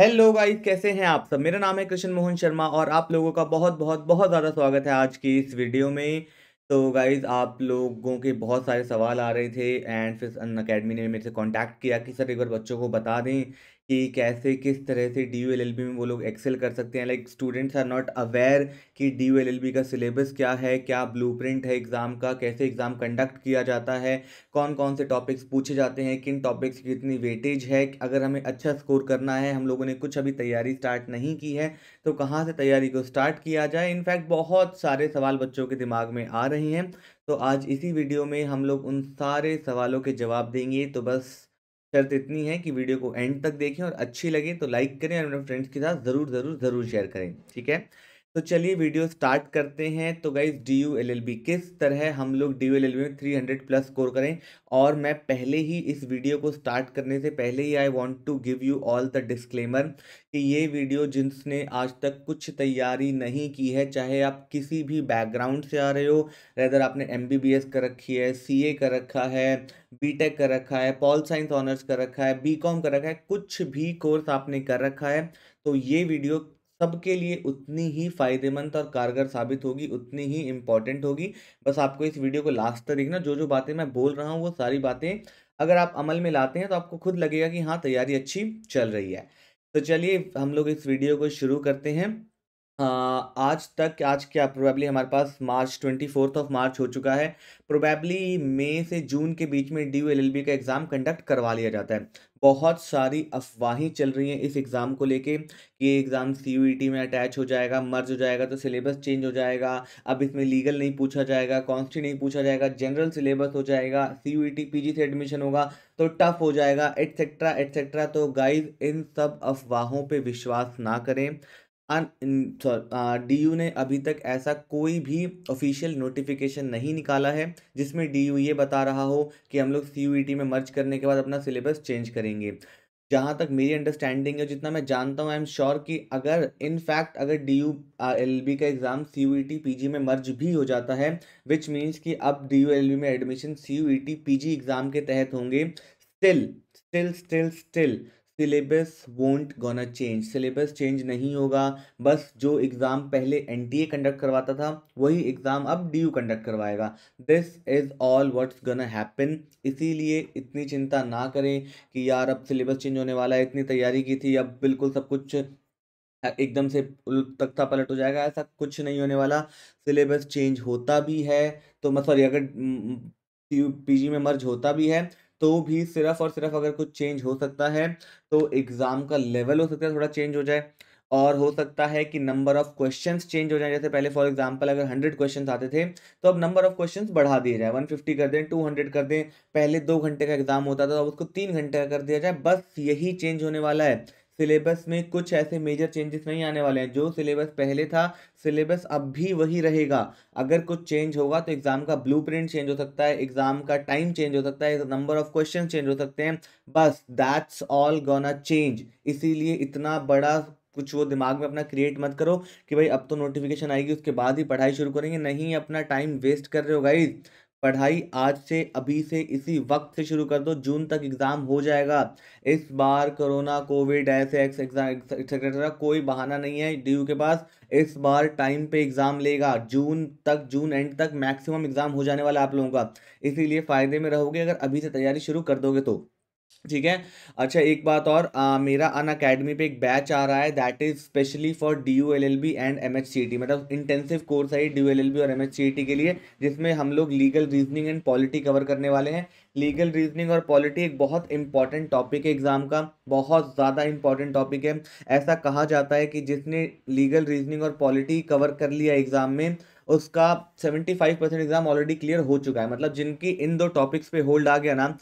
hello guys कैसे हैं आप सब मेरा नाम है कृष्ण मोहन शर्मा और आप लोगों का बहुत बहुत बहुत ज़्यादा स्वागत है आज की इस वीडियो में तो गाइस आप लोगों के बहुत सारे सवाल आ रहे थे एंड फिर अन अकेडमी ने मेरे से कांटेक्ट किया कि सर एक बार बच्चों को बता दें कि कैसे किस तरह से D U L L B में वो लोग एक्सेल कर सकते हैं like students are not aware कि D U L L B का सिलेबस क्या है क्या ब्लू प्रिंट है एग्ज़ाम का कैसे एग्ज़ाम कंडक्ट किया जाता है कौन कौन से टॉपिक्स पूछे जाते हैं किन टॉपिक्स की कितनी वेटेज है अगर हमें अच्छा स्कोर करना है हम लोगों ने कुछ अभी तैयारी स्टार्ट नहीं की है तो कहाँ से तैयारी को स्टार्ट किया जाए इनफैक्ट बहुत सारे सवाल बच्चों के दिमाग में आ रहे हैं तो आज इसी वीडियो में हम लोग उन सारे सवालों के जवाब देंगे तो बस शर्त इतनी है कि वीडियो को एंड तक देखें और अच्छी लगे तो लाइक करें और अपने फ्रेंड्स के साथ ज़रूर ज़रूर ज़रूर शेयर करें ठीक है तो चलिए वीडियो स्टार्ट करते हैं तो guys D U L L B किस तरह हम लोग D U L L B में थ्री हंड्रेड प्लस स्कोर करें और मैं पहले ही इस वीडियो को स्टार्ट करने से पहले ही I want to give you all the disclaimer कि ये वीडियो जिसने आज तक कुछ तैयारी नहीं की है चाहे आप किसी भी बैकग्राउंड से आ रहे हो रेदर आपने एम बी बी एस कर रखी है सी ए कर रखा है बी टेक कर रखा है पॉल साइंस ऑनर्स कर रखा है बी कॉम कर रखा है कुछ भी कोर्स आपने कर रखा है तो ये वीडियो सबके लिए उतनी ही फ़ायदेमंद और कारगर साबित होगी उतनी ही इम्पॉर्टेंट होगी बस आपको इस वीडियो को लास्ट तक देखना जो जो बातें मैं बोल रहा हूँ वो सारी बातें अगर आप अमल में लाते हैं तो आपको खुद लगेगा कि हाँ तैयारी अच्छी चल रही है तो चलिए हम लोग इस वीडियो को शुरू करते हैं आज तक आज क्या प्रोबेबली हमारे पास March twenty fourth of March हो चुका है प्रोबेबली मई से जून के बीच में डी एल का एग्ज़ाम कंडक्ट करवा लिया जाता है बहुत सारी अफवाहें चल रही हैं इस एग्ज़ाम को लेके कि ये एग्ज़ाम सी e में अटैच हो जाएगा मर्ज हो जाएगा तो सिलेबस चेंज हो जाएगा अब इसमें लीगल नहीं पूछा जाएगा कॉन्स्टी नहीं पूछा जाएगा जनरल सिलेबस हो जाएगा सी यू से एडमिशन होगा तो टफ हो जाएगा एट्सेट्रा एट्सेट्रा तो गाइज इन सब अफवाहों पर विश्वास ना करें यू ने अभी तक ऐसा कोई भी ऑफिशियल नोटिफिकेशन नहीं निकाला है जिसमें यू ये बता रहा हो कि हम लोग सी e में मर्ज करने के बाद अपना सिलेबस चेंज करेंगे जहाँ तक मेरी अंडरस्टैंडिंग है जितना मैं जानता हूँ आई एम श्योर कि अगर इन फैक्ट अगर डी यू एल बी का exam C U E T P G में मर्ज भी हो जाता है विच मीन्स कि अब डी यू एल बी में admission C U E T P G exam के तहत होंगे still still still still syllabus won't gonna change syllabus change नहीं होगा बस जो एग्ज़ाम पहले एन टी ए कंडक्ट करवाता था वही एग्ज़ाम अब डी यू कंडक्ट करवाएगा this is all what's gonna happen इसीलिए इतनी चिंता ना करें कि यार अब सिलेबस चेंज होने वाला है इतनी तैयारी की थी अब बिल्कुल सब कुछ एकदम से तख्ता पलट हो जाएगा ऐसा कुछ नहीं होने वाला सिलेबस चेंज होता भी है तो मतलब सॉरी अगर जी में मर्ज होता भी है तो भी सिर्फ और सिर्फ अगर कुछ चेंज हो सकता है तो एग्ज़ाम का लेवल हो सकता है थोड़ा चेंज हो जाए और हो सकता है कि नंबर ऑफ क्वेश्चंस चेंज हो जाए जैसे पहले फॉर एग्जांपल अगर हंड्रेड क्वेश्चंस आते थे तो अब नंबर ऑफ क्वेश्चंस बढ़ा दिए जाए वन फिफ्टी कर दें टू हंड्रेड कर दें पहले दो घंटे का एग्जाम होता था तो अब उसको तीन घंटे का कर दिया जाए बस यही चेंज होने वाला है सिलेबस में कुछ ऐसे मेजर चेंजेस नहीं आने वाले हैं जो सिलेबस पहले था सिलेबस अब भी वही रहेगा अगर कुछ चेंज होगा तो एग्ज़ाम का ब्लू चेंज हो सकता है एग्ज़ाम का टाइम चेंज हो सकता है नंबर ऑफ क्वेश्चन चेंज हो सकते हैं बस दैट्स ऑल गोना चेंज इसीलिए इतना बड़ा कुछ वो दिमाग में अपना क्रिएट मत करो कि भाई अब तो नोटिफिकेशन आएगी उसके बाद ही पढ़ाई शुरू करेंगे नहीं अपना टाइम वेस्ट कर रहे हो गाइज पढ़ाई आज से अभी से इसी वक्त से शुरू कर दो जून तक एग्ज़ाम हो जाएगा इस बार कोरोना कोविड ऐसे एक्सेट्रा कोई बहाना नहीं है डी के पास इस बार टाइम पे एग्ज़ाम लेगा जून तक जून एंड तक मैक्सिमम एग्ज़ाम हो जाने वाला आप लोगों का इसीलिए फ़ायदे में रहोगे अगर अभी से तैयारी शुरू कर दोगे तो ठीक है अच्छा एक बात और आ, मेरा अन अकेडमी पे एक बैच आ रहा है that is specially for D U L L B and M H C T मतलब इंटेंसिव कोर्स है D U L L B और एम एच सी टी के लिए जिसमें हम लोग legal reasoning and polity cover करने वाले हैं लीगल रीजनिंग और पॉलिटी एक बहुत इंपॉर्टेंट टॉपिक है एग्ज़ाम का बहुत ज़्यादा इंपॉर्टेंट टॉपिक है ऐसा कहा जाता है कि जिसने लीगल रीजनिंग और पॉलिटी कवर कर लिया एग्ज़ाम में उसका seventy five percent exam already clear हो चुका है मतलब जिनकी इन दो टॉपिक्स पे होल्ड आ गया ना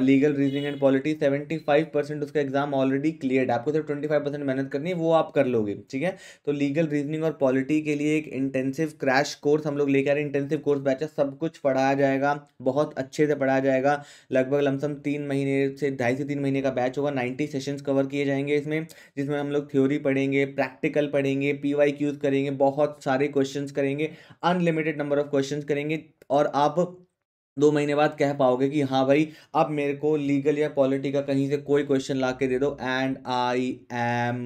legal reasoning and polity seventy five percent उसका एग्जाम ऑलरेडी क्लियर है आपको सिर्फ ट्वेंटी फाइव परसेंट मेहनत करनी है वो आप कर लोगे ठीक है तो लीगल रीजनिंग और पॉलिटी के लिए एक इंटेंसिव क्रैश कोर्स हम लोग लेकर आ रहे हैं इंटेंसिव कोर्स बैच है सब कुछ पढ़ाया जाएगा बहुत अच्छे से पढ़ाया जाएगा लगभग लमसम तीन महीने से ढाई से तीन महीने का बैच होगा नाइन्टी सेशन कवर किए जाएंगे इसमें जिसमें हम लोग थ्योरी पढ़ेंगे प्रैक्टिकल पढ़ेंगे पी वाई क्यूज करेंगे बहुत सारे क्वेश्चन करेंगे अनलिमिटेड नंबर ऑफ क्वेश्चन करेंगे और आप दो महीने बाद कह पाओगे कि हाँ भाई अब मेरे को लीगल या पॉलिटी का कहीं से कोई क्वेश्चन ला के दे दो and I am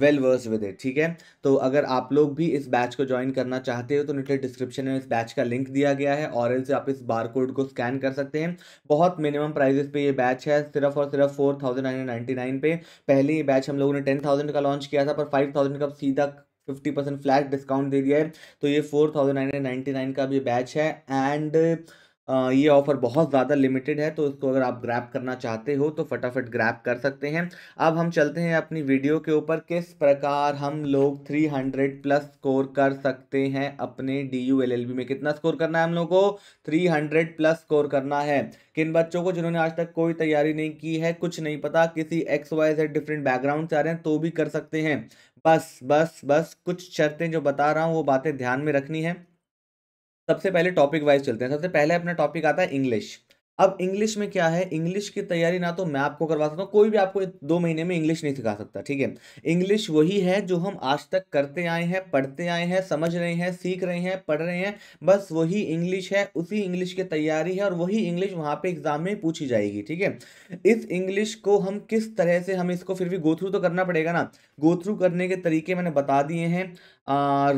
well versed with it ठीक है तो अगर आप लोग भी इस बैच को ज्वाइन करना चाहते हो तो नीचे डिस्क्रिप्शन में इस बैच का लिंक दिया गया है और से आप इस बार कोड को स्कैन कर सकते हैं बहुत मिनिमम प्राइजेस पे ये बैच है सिर्फ और सिर्फ four thousand nine ninety nine पे पहले ये बैच हम लोगों ने टेन थाउजेंड का लॉन्च किया था पर फाइव थाउजेंड का सीधा फिफ्टी परसेंट फ्लैट डिस्काउंट दे दिया है तो ये four thousand nine hundred ninety nine का भी बैच है एंड ये ऑफ़र बहुत ज़्यादा लिमिटेड है तो इसको अगर आप ग्रैप करना चाहते हो तो फटाफट ग्रैप कर सकते हैं अब हम चलते हैं अपनी वीडियो के ऊपर किस प्रकार हम लोग 300 प्लस स्कोर कर सकते हैं अपने D U L L B में कितना स्कोर करना है हम लोग को 300 प्लस स्कोर करना है किन बच्चों को जिन्होंने आज तक कोई तैयारी नहीं की है कुछ नहीं पता किसी X Y Z different background से आ रहे हैं तो भी कर सकते हैं बस बस बस कुछ शर्तें जो बता रहा हूँ वो बातें ध्यान में रखनी है सबसे पहले टॉपिक वाइज चलते हैं सबसे पहले अपना टॉपिक आता है इंग्लिश अब इंग्लिश में क्या है इंग्लिश की तैयारी ना तो मैं आपको करवा सकता हूँ कोई भी आपको दो महीने में इंग्लिश नहीं सिखा सकता ठीक है इंग्लिश वही है जो हम आज तक करते आए हैं पढ़ते आए हैं समझ रहे हैं सीख रहे हैं पढ़ रहे हैं बस वही इंग्लिश है उसी इंग्लिश की तैयारी है और वही इंग्लिश वहाँ पर एग्जाम में पूछी जाएगी ठीक है इस इंग्लिश को हम किस तरह से हम इसको फिर भी गो थ्रू तो करना पड़ेगा ना गो थ्रू करने के तरीके मैंने बता दिए हैं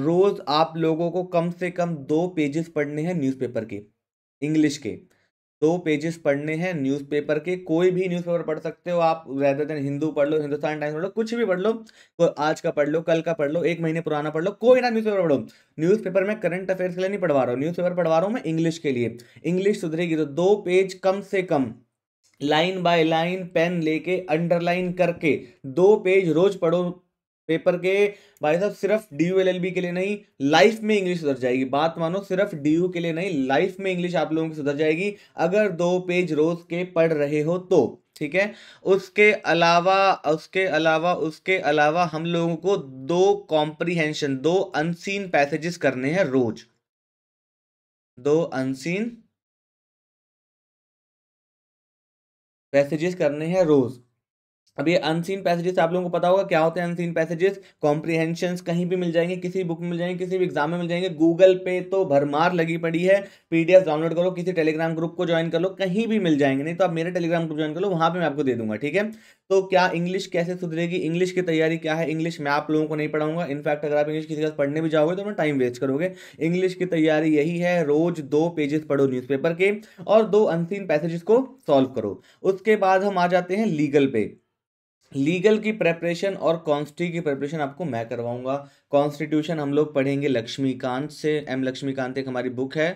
रोज़ आप लोगों को कम से कम दो पेजेस पढ़ने हैं न्यूज़पेपर के इंग्लिश के दो पेजेस पढ़ने हैं न्यूज़पेपर के कोई भी न्यूज़पेपर पढ़ सकते हो आप रहते देन हिंदू पढ़ लो हिंदुस्तान टाइम्स पढ़ लो कुछ भी पढ़ लो आज का पढ़ लो कल का पढ़ लो एक महीने पुराना पढ़ लो कोई ना न्यूज़पेपर पढ़ो न्यूज़पेपर में करंट अफेयर्स के लिए नहीं पढ़वा रहा हूँ न्यूज़पेपर पढ़वा रहा हूँ मैं इंग्लिश के लिए इंग्लिश सुधरेगी तो दो पेज कम से कम लाइन बाय लाइन पेन लेके अंडरलाइन करके दो पेज रोज पढ़ो पेपर के भाई साहब सिर्फ D U L L B के लिए नहीं लाइफ में इंग्लिश सुधर जाएगी बात मानो सिर्फ डी यू के लिए नहीं लाइफ में इंग्लिश आप लोगों की सुधर जाएगी अगर दो पेज रोज के पढ़ रहे हो तो ठीक है उसके अलावा उसके अलावा उसके अलावा हम लोगों को दो कॉम्प्रीहेंशन दो अनसीन पैसेजेस करने हैं रोज दो अनसीन पैसेजेस करने हैं रोज अब ये अनसीन पैसेजेस आप लोगों को पता होगा क्या होते हैं अनसीन पैसेजेस कॉम्प्रीहेंशन कहीं भी मिल जाएंगे किसी बुक में मिल जाएंगे किसी भी एग्जाम में मिल जाएंगे गूगल पे तो भरमार लगी पड़ी है पीडीएफ डाउनलोड करो किसी टेलीग्राम ग्रुप को ज्वाइन कर लो कहीं भी मिल जाएंगे नहीं तो आप मेरे टेलीग्राम ग्रुप ज्वाइन कर लो वहाँ पर मैं आपको दे दूंगा ठीक है तो क्या इंग्लिश कैसे सुधरेगी इंग्लिश की तैयारी क्या है इंग्लिश मैं आप लोगों को नहीं पढ़ाऊंगा इनफैक्ट अगर आप इंग्लिश किसी के साथ पढ़ने भी जाओगे तो मैं टाइम वेस्ट करोगे इंग्लिश की तैयारी यही है रोज दो पेजेस पढ़ो न्यूज़पेपर के और दो अनसीन पैसेजेस को सॉल्व करो उसके बाद हम आ जाते हैं लीगल पे लीगल की प्रेपरेशन और कॉन्स्टी की प्रेपरेशन आपको मैं करवाऊंगा कॉन्स्टिट्यूशन हम लोग पढ़ेंगे लक्ष्मीकांत से एम लक्ष्मीकांत एक हमारी बुक है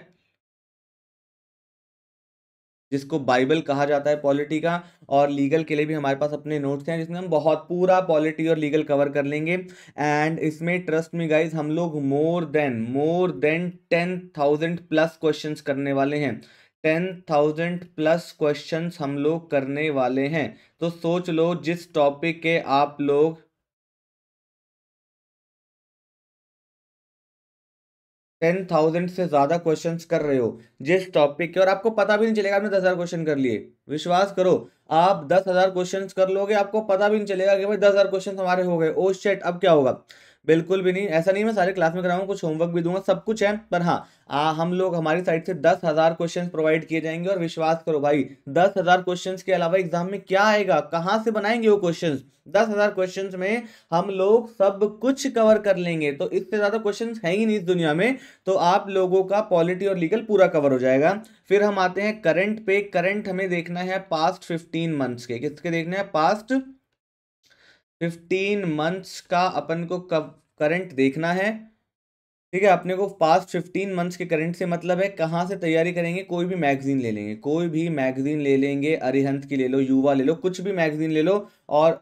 जिसको बाइबल कहा जाता है पॉलिटी का और लीगल के लिए भी हमारे पास अपने नोट्स हैं जिसमें हम बहुत पूरा पॉलिटी और लीगल कवर कर लेंगे एंड इसमें ट्रस्ट मी गाइज हम लोग more than more than ten thousand plus question करने वाले हैं टेन थाउजेंड प्लस क्वेश्चन हम लोग करने वाले हैं तो सोच लो जिस टॉपिक के आप लोग टेन थाउजेंड से ज़्यादा क्वेश्चन कर रहे हो जिस टॉपिक के और आपको पता भी नहीं चलेगा आपने दस हज़ार क्वेश्चन कर लिए विश्वास करो आप दस हज़ार क्वेश्चन कर लोगे आपको पता भी नहीं चलेगा कि भाई दस हज़ार क्वेश्चन हमारे हो गए ओ oh शेट अब क्या होगा बिल्कुल भी नहीं ऐसा नहीं मैं सारे क्लास में कराऊंगा कुछ होमवर्क भी दूंगा सब कुछ है पर हाँ आ, हम लोग हमारी साइड से दस हज़ार क्वेश्चन प्रोवाइड किए जाएंगे और विश्वास करो भाई दस हज़ार क्वेश्चन के अलावा एग्जाम में क्या आएगा कहाँ से बनाएंगे वो क्वेश्चन दस हज़ार क्वेश्चन में हम लोग सब कुछ कवर कर लेंगे तो इससे ज़्यादा क्वेश्चन है ही नहीं इस दुनिया में तो आप लोगों का पॉलिटी और लीगल पूरा कवर हो जाएगा फिर हम आते हैं करंट पे करंट हमें देखना है पास्ट फिफ्टीन मंथ्स के किसके देखना है पास्ट फिफ्टीन मंथ्स का अपन को कब करंट देखना है ठीक है अपने को पास्ट फिफ्टीन मंथ्स के करंट से मतलब है कहाँ से तैयारी करेंगे कोई भी मैगजीन ले लेंगे कोई भी मैगजीन ले लेंगे अरिहंत की ले लो युवा ले लो कुछ भी मैगजीन ले लो और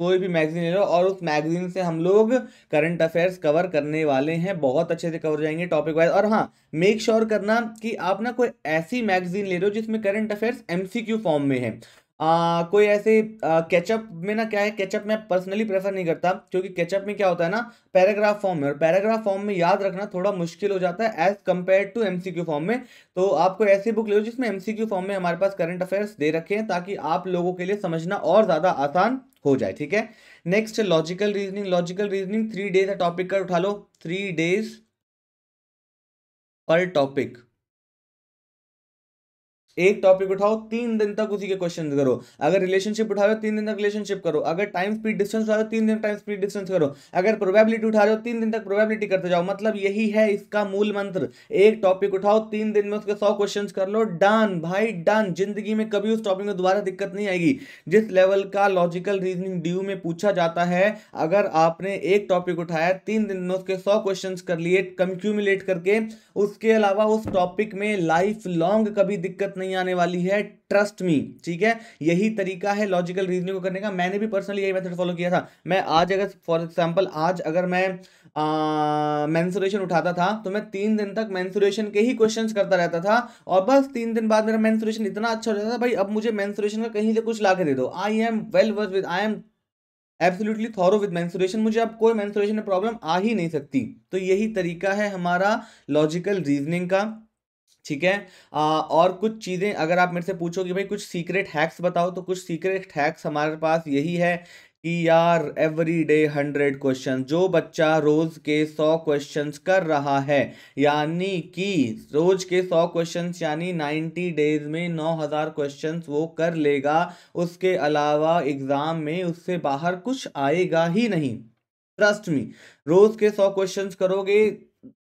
कोई भी मैगजीन ले लो और उस मैगजीन से हम लोग करंट अफेयर्स कवर करने वाले हैं बहुत अच्छे से कवर जाएंगे टॉपिक वाइज और हाँ मेक श्योर sure करना कि आप ना कोई ऐसी मैगजीन ले रहे हो जिसमें करंट अफेयर्स एमसीक्यू फॉर्म में है आ, कोई ऐसे कैचअप में ना क्या है कैचअप मैं पर्सनली प्रेफर नहीं करता क्योंकि कैचअप में क्या होता है ना पैराग्राफ फॉर्म में और पैराग्राफ फॉर्म में याद रखना थोड़ा मुश्किल हो जाता है as compare to MCQ form में तो आपको ऐसी बुक ले जिसमें एमसीक्यू फॉर्म में हमारे पास करंट अफेयर्स दे रखे हैं ताकि आप लोगों के लिए समझना और ज़्यादा आसान हो जाए ठीक है next logical reasoning logical reasoning three days का टॉपिक कर उठा लो थ्री डेज पर टॉपिक एक टॉपिक उठाओ तीन दिन तक उसी के क्वेश्चन करो अगर रिलेशनशिप उठा रहे हो तीन दिन तक रिलेशनशिप करो अगर टाइम स्पीड डिस्टेंस उठा रहे हो तीन दिन टाइम स्पीड डिस्टेंस करो अगर प्रोबेबिलिटी उठा रहे हो तीन दिन तक प्रोबेबिलिटी करते जाओ मतलब यही है इसका मूल मंत्र एक टॉपिक उठाओ तीन दिन में उसके सौ क्वेश्चन कर लो डन भाई डन जिंदगी में कभी उस टॉपिक में दोबारा दिक्कत नहीं आएगी जिस लेवल का लॉजिकल रीजनिंग ड्यू में पूछा जाता है अगर आपने एक टॉपिक उठाया तीन दिन में उसके सौ क्वेश्चन कर लिए कम्क्यूमुलेट करके उसके अलावा उस टॉपिक में लाइफ लॉन्ग कभी दिक्कत नहीं नहीं आने वाली है ट्रस्ट मी ठीक है यही तरीका है लॉजिकल रीजनिंग को करने का मैंने भी पर्सनली यही मेथड फॉलो किया था मैं आज अगर फॉर एग्जाम्पल आज अगर मैं मैंसुरेशन उठाता था तो मैं तीन दिन तक मैंसुरेशन के ही क्वेश्चंस करता रहता था और बस तीन दिन बाद मेरा मैंसुरेशन इतना अच्छा हो जाता था भाई अब मुझे मैंसुरेशन का कहीं से कुछ ला दे दो I am well versed with I am absolutely thorough with mensuration मुझे अब कोई मैंसुरेशन में प्रॉब्लम आ ही नहीं सकती तो यही तरीका है हमारा लॉजिकल रीजनिंग का ठीक है आ, और कुछ चीज़ें अगर आप मेरे से पूछो कि भाई कुछ सीक्रेट हैक्स बताओ तो कुछ सीक्रेट हैक्स हमारे पास यही है कि यार एवरी डे हंड्रेड क्वेश्चन जो बच्चा रोज़ के सौ क्वेश्चन कर रहा है यानी कि रोज़ के सौ क्वेश्चन यानी नाइन्टी डेज में नौ हज़ार क्वेश्चन वो कर लेगा उसके अलावा एग्ज़ाम में उससे बाहर कुछ आएगा ही नहीं ट्रस्ट मी रोज़ के सौ क्वेश्चन करोगे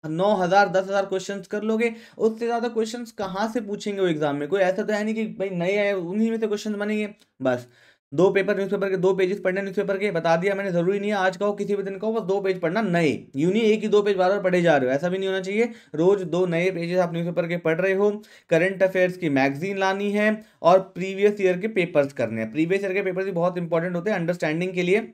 नौ हज़ार दस हज़ार क्वेश्चन कर लोगे उससे ज़्यादा क्वेश्चन कहाँ से पूछेंगे वो एग्जाम में कोई ऐसा तो है नहीं कि भाई नए आए उन्हीं में से क्वेश्चन बनेंगे बस दो पेपर न्यूज़पेपर के दो पेजेस पढ़ने न्यूज़पेपर के बता दिया मैंने ज़रूरी नहीं है आज का हो किसी भी दिन का हो बस दो पेज पढ़ना नए यूनी एक ही दो पेज बार बार पढ़े जा रहे हो ऐसा भी नहीं होना चाहिए रोज़ दो नए पेजेस आप न्यूज़पेपर के पढ़ रहे हो करंट अफेयर्स की मैगजीन लानी है और प्रीवियस ईयर के पेपर्स करने हैं प्रीवियस ईयर के पेपर्स भी बहुत इंपॉर्टेंट होते हैं अंडरस्टैंडिंग के लिए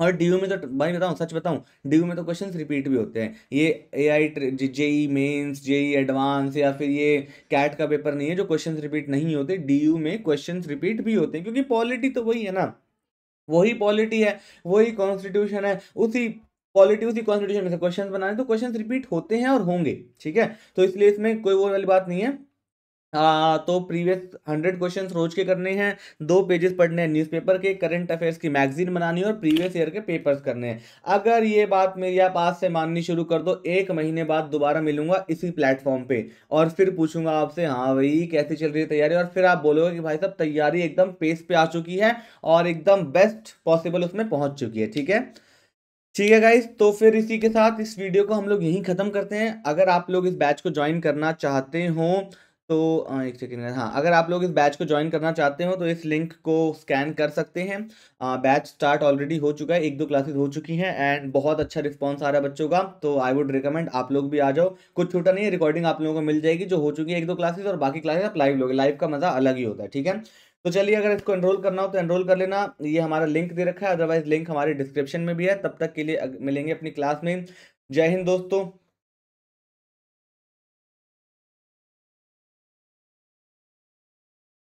और डी में तो भाई बताऊँ सच बताऊँ डी में तो क्वेश्चंस रिपीट भी होते हैं ये A I JEE mains JEE advance या फिर ये कैट का पेपर नहीं है जो क्वेश्चंस रिपीट नहीं होते डी में क्वेश्चंस रिपीट भी होते हैं क्योंकि पॉलिटी तो वही है ना वही पॉलिटी है वही कॉन्स्टिट्यूशन है उसी पॉलिटी उसी कॉन्स्टिट्यूशन में से क्वेश्चन बनाने तो क्वेश्चन रिपीट होते हैं और होंगे ठीक है तो इसलिए इसमें कोई वो वाली बात नहीं है आ, हाँ, तो प्रीवियस हंड्रेड क्वेश्चन रोज के करने हैं दो पेजेस पढ़ने हैं न्यूज़पेपर के करंट अफेयर्स की मैगजीन बनानी है और प्रीवियस ईयर के पेपर्स करने हैं अगर ये बात मेरी आप आज से माननी शुरू कर दो एक महीने बाद दोबारा मिलूंगा इसी प्लेटफॉर्म पे और फिर पूछूंगा आपसे हाँ भाई कैसी चल रही है तैयारी और फिर आप बोलोगे कि भाई साहब तैयारी एकदम पेस पे आ चुकी है और एकदम बेस्ट पॉसिबल उसमें पहुँच चुकी है ठीक है ठीक है गाइज तो फिर इसी के साथ इस वीडियो को हम लोग यहीं ख़त्म करते हैं अगर आप लोग इस बैच को ज्वाइन करना चाहते हो तो एक सेकेंड हाँ अगर आप लोग इस बैच को ज्वाइन करना चाहते हो तो इस लिंक को स्कैन कर सकते हैं बैच स्टार्ट ऑलरेडी हो चुका है एक दो क्लासेस हो चुकी हैं एंड बहुत अच्छा रिस्पांस आ रहा है बच्चों का तो आई वुड रिकमेंड आप लोग भी आ जाओ कुछ छोटा नहीं है रिकॉर्डिंग आप लोगों को मिल जाएगी जो हो चुकी है एक दो क्लासेस और बाकी क्लासेस आप लाइव लोगे लाइव का मज़ा अलग ही होता है ठीक है तो चलिए अगर इसको एनरोल करना हो तो एनरोल कर लेना ये हमारा लिंक दे रखा है अदरवाइज लिंक हमारे डिस्क्रिप्शन में भी है तब तक के लिए मिलेंगे अपनी क्लास में जय हिंद दोस्तों